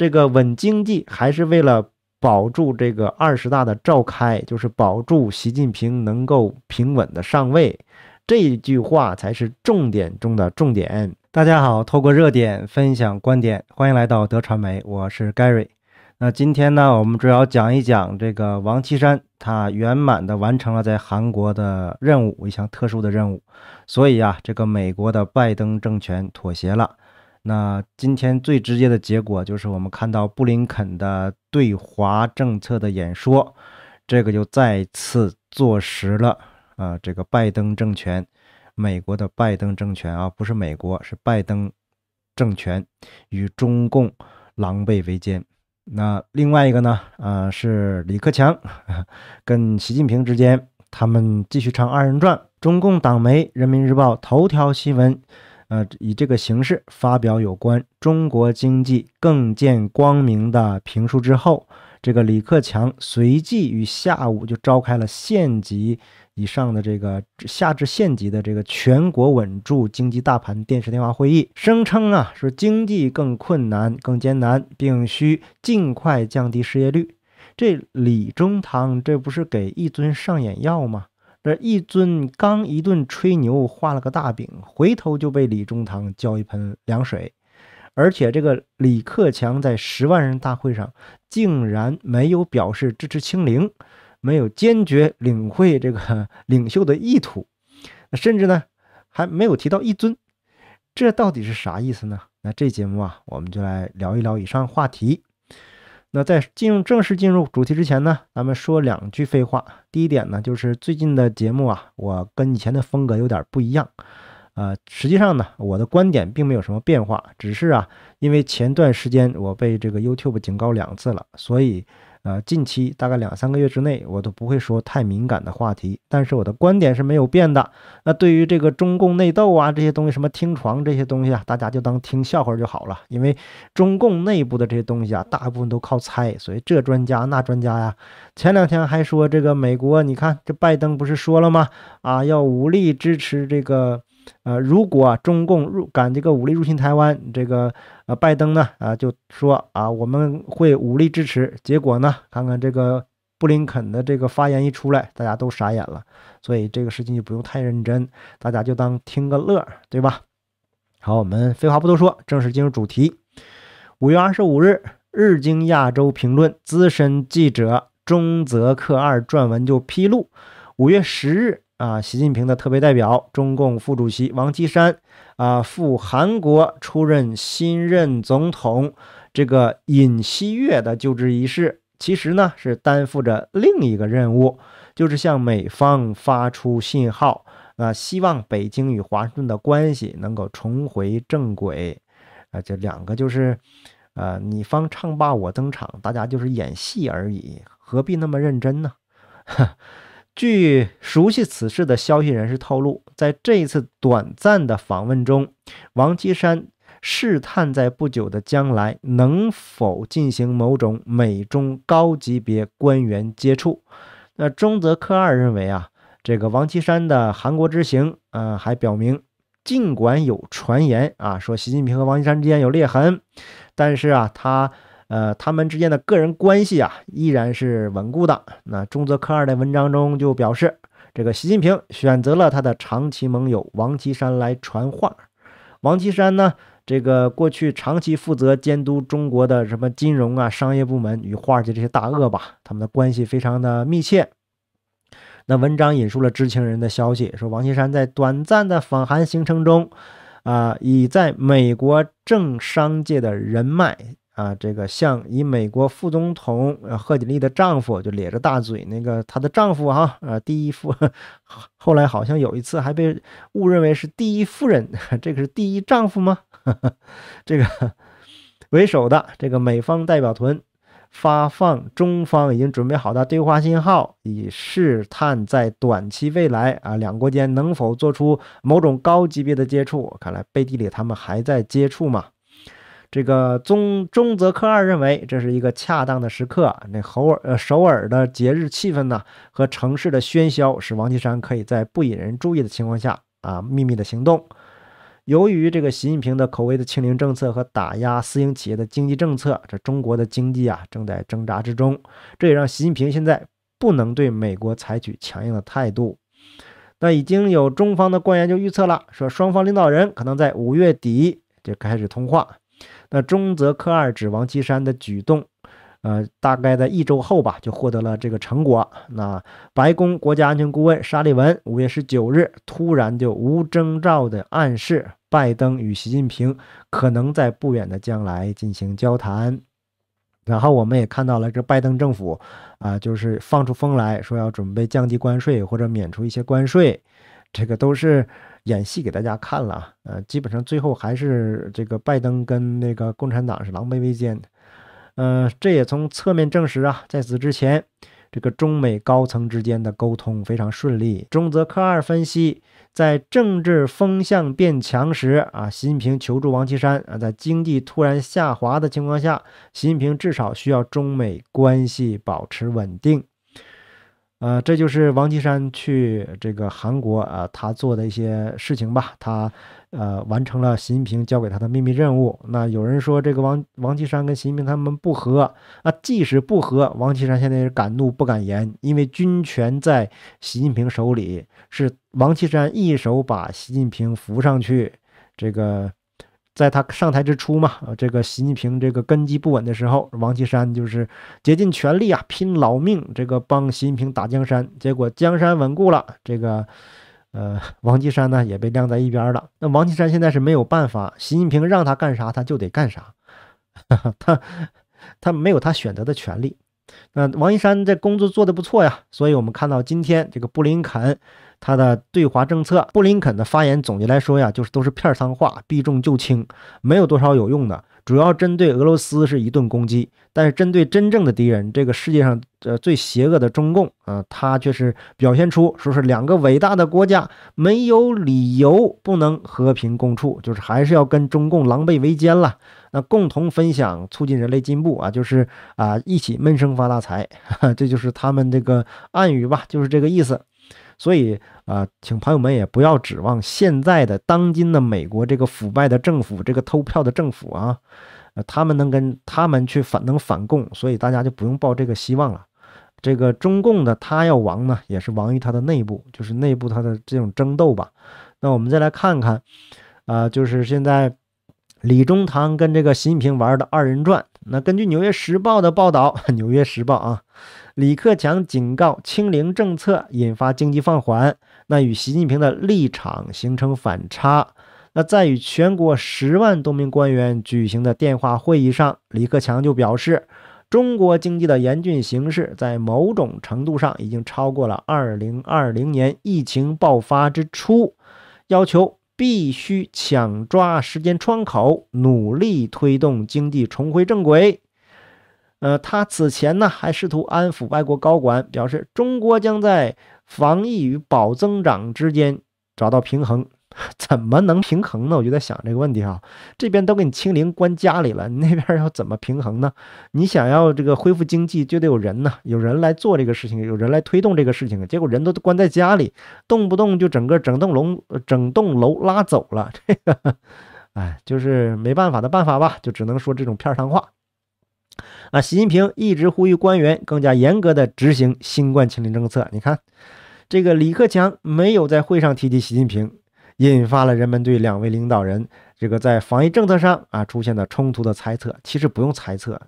这个稳经济还是为了保住这个二十大的召开，就是保住习近平能够平稳的上位，这句话才是重点中的重点。大家好，透过热点分享观点，欢迎来到德传媒，我是 Gary。那今天呢，我们主要讲一讲这个王岐山，他圆满的完成了在韩国的任务，一项特殊的任务。所以啊，这个美国的拜登政权妥协了。那今天最直接的结果就是我们看到布林肯的对华政策的演说，这个就再次坐实了啊，这个拜登政权，美国的拜登政权啊，不是美国，是拜登政权与中共狼狈为奸。那另外一个呢，呃，是李克强 跟习近平之间，他们继续唱二人转。中共党媒《人民日报》头条新闻。呃，以这个形式发表有关中国经济更见光明的评述之后，这个李克强随即于下午就召开了县级以上的这个下至县级的这个全国稳住经济大盘电视电话会议，声称啊，说经济更困难、更艰难，并需尽快降低失业率。这李中堂，这不是给一尊上眼药吗？这一尊刚一顿吹牛画了个大饼，回头就被李中堂浇一盆凉水。而且这个李克强在十万人大会上竟然没有表示支持清零，没有坚决领会这个 领袖的意图，甚至呢还没有提到一尊，这到底是啥意思呢？那这节目啊，我们就来聊一聊以上话题。那在进入正式进入主题之前呢，咱们说两句废话。第一点呢，就是最近的节目啊，我跟以前的风格有点不一样。呃，实际上呢，我的观点并没有什么变化，只是啊，因为前段时间我被这个 YouTube 警告两次了，所以。啊，近期大概两三个月之内，我都不会说太敏感的话题。但是我的观点是没有变的。那对于这个中共内斗啊，这些东西什么听床这些东西啊，大家就当听笑话就好了。因为中共内部的这些东西啊，大部分都靠猜，所以这专家那专家呀，前两天还说这个美国，你看这拜登不是说了吗？啊，要武力支持这个。呃，如果中共入敢这个武力入侵台湾，这个呃拜登呢啊就说啊我们会武力支持。结果呢，看看这个布林肯的这个发言一出来，大家都傻眼了。所以这个事情就不用太认真，大家就当听个乐对吧？好，我们废话不多说，正式进入主题。五月二十五日，日经亚洲评论资深记者中泽克二撰文就披露，五月十日。啊，习近平的特别代表、中共副主席王岐山啊，赴韩国出任新任总统这个尹锡悦的就职仪式，其实呢是担负着另一个任务，就是向美方发出信号啊，希望北京与华盛顿的关系能够重回正轨。啊，这两个就是，呃，你方唱罢我登场，大家就是演戏而已，何必那么认真呢？据熟悉此事的消息人士透露，在这一次短暂的访问中，王岐山试探在不久的将来能否进行某种美中高级别官员接触。那中泽科二认为啊，这个王岐山的韩国之行，呃，还表明，尽管有传言啊说习近平和王岐山之间有裂痕，但是啊他。呃，他们之间的个人关系啊依然是稳固的。那中泽科二的文章中就表示，这个习近平选择了他的长期盟友王岐山来传话。王岐山呢，这个过去长期负责监督中国的什么金融啊、商业部门与华尔街这些大鳄吧，他们的关系非常的密切。那文章引述了知情人的消息，说王岐山在短暂的访韩行程中，啊，以在美国政商界的人脉。啊，这个像以美国副总统呃贺锦丽的丈夫就咧着大嘴，那个她的丈夫哈，啊，第一夫，后来好像有一次还被误认为是第一夫人，这个是第一丈夫吗？这个为首的这个美方代表团发放中方已经准备好的对话信号，以试探在短期未来啊两国间能否做出某种高级别的接触。看来背地里他们还在接触嘛。这个中中泽克二认为这是一个恰当的时刻。那首尔呃首尔的节日气氛呢和城市的喧嚣，使王岐山可以在不引人注意的情况下啊秘密的行动。由于这个习近平的口味的清零政策和打压私营企业的经济政策，这中国的经济啊正在挣扎之中。这也让习近平现在不能对美国采取强硬的态度。那已经有中方的官员就预测了，说双方领导人可能在五月底就开始通话。那中泽科二指王岐山的举动，呃，大概在一周后吧，就获得了这个成果。那白宫国家安全顾问沙利文五月十九日突然就无征兆地暗示，拜登与习近平可能在不远的将来进行交谈。然后我们也看到了，这拜登政府啊，就是放出风来说要准备降低关税或者免除一些关税。这个都是演戏给大家看了，呃，基本上最后还是这个拜登跟那个共产党是狼狈为奸的，呃，这也从侧面证实啊，在此之前，这个中美高层之间的沟通非常顺利。中泽科二分析，在政治风向变强时啊，习近平求助王岐山啊，在经济突然下滑的情况下，习近平至少需要中美关系保持稳定。呃，这就是王岐山去这个韩国，呃，他做的一些事情吧。他，呃，完成了习近平交给他的秘密任务。那有人说，这个王王岐山跟习近平他们不和。那即使不和，王岐山现在是敢怒不敢言，因为军权在习近平手里，是王岐山一手把习近平扶上去，这个。在他上台之初嘛，这个习近平这个根基不稳的时候，王岐山就是竭尽全力啊，拼老命，这个帮习近平打江山。结果江山稳固了，这个，呃，王岐山呢也被晾在一边了。那王岐山现在是没有办法，习近平让他干啥他就得干啥，他他没有他选择的权利。那王岐山这工作做得不错呀，所以我们看到今天这个布林肯。他的对华政策，布林肯的发言总结来说呀，就是都是片儿话，避重就轻，没有多少有用的。主要针对俄罗斯是一顿攻击，但是针对真正的敌人，这个世界上呃最邪恶的中共啊，他却是表现出说是两个伟大的国家没有理由不能和平共处，就是还是要跟中共狼狈为奸了，那共同分享、促进人类进步啊，就是啊一起闷声发大财，这就是他们这个暗语吧，就是这个意思。所以啊，请朋友们也不要指望现在的当今的美国这个腐败的政府，这个偷票的政府啊，呃，他们能跟他们去反能反共，所以大家就不用抱这个希望了。这个中共的他要亡呢，也是亡于他的内部，就是内部他的这种争斗吧。那我们再来看看啊，就是现在李中堂跟这个习近平玩的二人转。那根据《纽约时报》的报道，《纽约时报》啊。李克强警告，清零政策引发经济放缓，那与习近平的立场形成反差。那在与全国十万多名官员举行的电话会议上，李克强就表示，中国经济的严峻形势在某种程度上已经超过了2020年疫情爆发之初，要求必须抢抓时间窗口，努力推动经济重回正轨。呃，他此前呢还试图安抚外国高管，表示中国将在防疫与保增长之间找到平衡。怎么能平衡呢？我就在想这个问题啊。这边都给你清零关家里了，你那边要怎么平衡呢？你想要这个恢复经济，就得有人呢，有人来做这个事情，有人来推动这个事情结果人都关在家里，动不动就整个整栋楼、整栋楼拉走了。这个，哎，就是没办法的办法吧，就只能说这种片儿糖话。啊，习近平一直呼吁官员更加严格的执行新冠清零政策。你看，这个李克强没有在会上提及习近平，引发了人们对两位领导人这个在防疫政策上啊出现的冲突的猜测。其实不用猜测，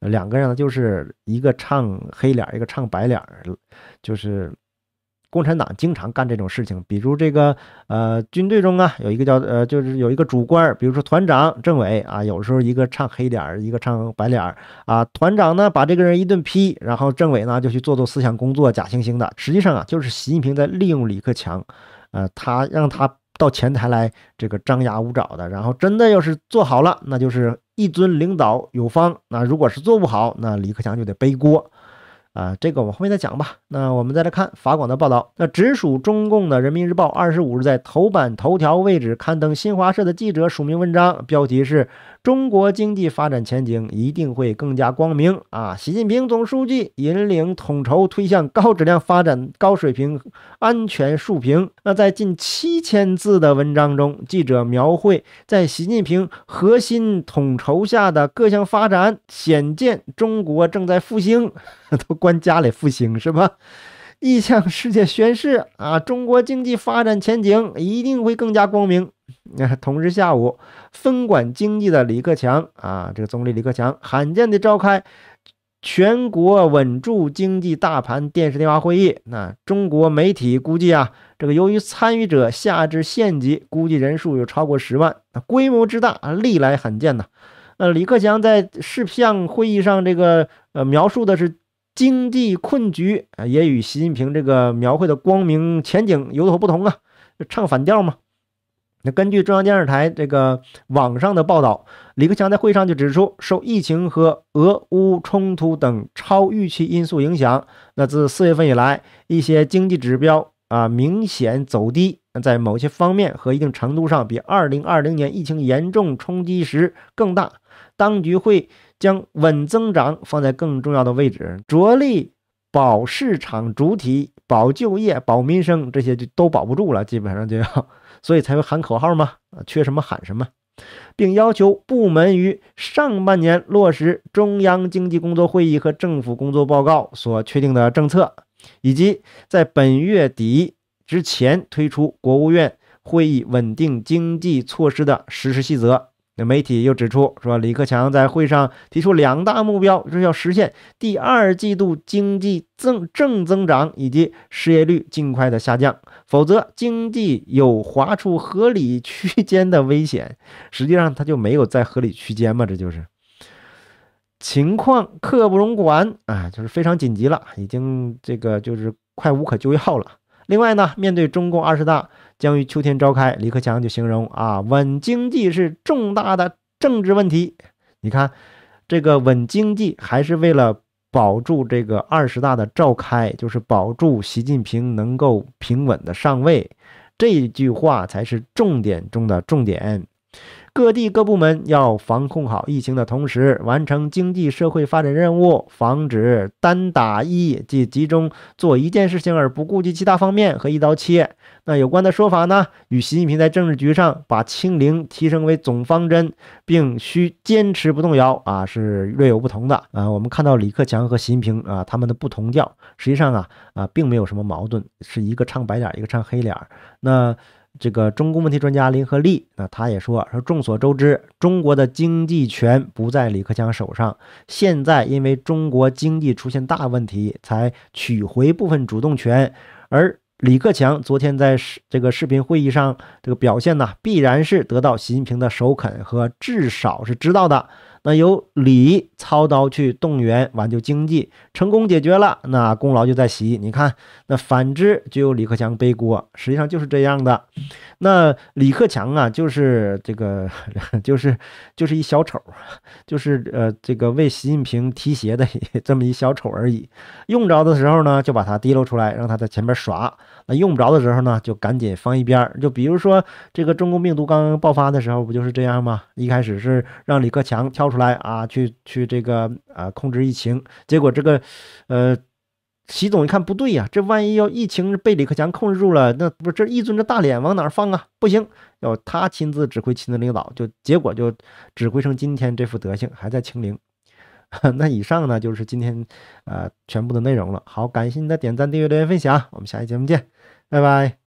两个人就是一个唱黑脸，一个唱白脸，就是。共产党经常干这种事情，比如这个，呃，军队中啊，有一个叫呃，就是有一个主官，比如说团长、政委啊，有时候一个唱黑脸，一个唱白脸啊。团长呢，把这个人一顿批，然后政委呢，就去做做思想工作，假惺惺的。实际上啊，就是习近平在利用李克强，呃，他让他到前台来，这个张牙舞爪的。然后真的要是做好了，那就是一尊领导有方；那如果是做不好，那李克强就得背锅。啊，这个我们后面再讲吧。那我们再来看法广的报道。那直属中共的《人民日报》二十五日在头版头条位置刊登新华社的记者署名文章，标题是《中国经济发展前景一定会更加光明》啊！习近平总书记引领统筹推向高质量发展、高水平安全述评。那在近七千字的文章中，记者描绘在习近平核心统筹下的各项发展，显见中国正在复兴。都关家里复兴是吧？一向世界宣誓啊！中国经济发展前景一定会更加光明。那 同日下午，分管经济的李克强啊，这个总理李克强罕见地召开全国稳住经济大盘电视电话会议。那中国媒体估计啊，这个由于参与者下至县级，估计人数有超过十万，那规模之大啊，历来罕见呐。呃，李克强在视像会议上这个呃描述的是。经济困局也与习近平这个描绘的光明前景有所不同啊，唱反调嘛？那根据中央电视台这个网上的报道，李克强在会上就指出，受疫情和俄乌冲突等超预期因素影响，那自四月份以来，一些经济指标啊明显走低，在某些方面和一定程度上比二零二零年疫情严重冲击时更大，当局会。将稳增长放在更重要的位置，着力保市场主体、保就业、保民生，这些就都保不住了，基本上就要，所以才会喊口号嘛，啊，缺什么喊什么，并要求部门于上半年落实中央经济工作会议和政府工作报告所确定的政策，以及在本月底之前推出国务院会议稳定经济措施的实施细则。那媒体又指出，说李克强在会上提出两大目标，就是要实现第二季度经济增正增长，以及失业率尽快的下降，否则经济有滑出合理区间的危险。实际上，它就没有在合理区间嘛？这就是情况刻不容缓啊，就是非常紧急了，已经这个就是快无可救药了。另外呢，面对中共二十大。将于秋天召开，李克强就形容啊，稳经济是重大的政治问题。你看，这个稳经济还是为了保住这个二十大的召开，就是保住习近平能够平稳的上位，这句话才是重点中的重点。各地各部门要防控好疫情的同时，完成经济社会发展任务，防止单打一，即集中做一件事情而不顾及其他方面和一刀切。那有关的说法呢，与习近平在政治局上把“清零”提升为总方针，并需坚持不动摇啊，是略有不同的。啊，我们看到李克强和习近平啊，他们的不同调，实际上啊啊，并没有什么矛盾，是一个唱白脸，一个唱黑脸。那。这个中共问题专家林和利，那他也说说，众所周知，中国的经济权不在李克强手上，现在因为中国经济出现大问题，才取回部分主动权。而李克强昨天在视这个视频会议上，这个表现呢，必然是得到习近平的首肯和至少是知道的。那由李操刀去动员挽救经济，成功解决了，那功劳就在习。你看，那反之就有李克强背锅，实际上就是这样的。那李克强啊，就是这个，就是就是一小丑，就是呃，这个为习近平提鞋的这么一小丑而已。用着的时候呢，就把他提溜出来，让他在前面耍。那用不着的时候呢，就赶紧放一边儿。就比如说这个中共病毒刚刚爆发的时候，不就是这样吗？一开始是让李克强挑出来啊，去去这个啊控制疫情。结果这个呃，习总一看不对呀，这万一要疫情被李克强控制住了，那不这一尊这大脸往哪放啊？不行，要他亲自指挥，亲自领导。就结果就指挥成今天这副德行，还在清零。那以上呢，就是今天，呃，全部的内容了。好，感谢您的点赞、订阅、留言、分享，我们下期节目见，拜拜。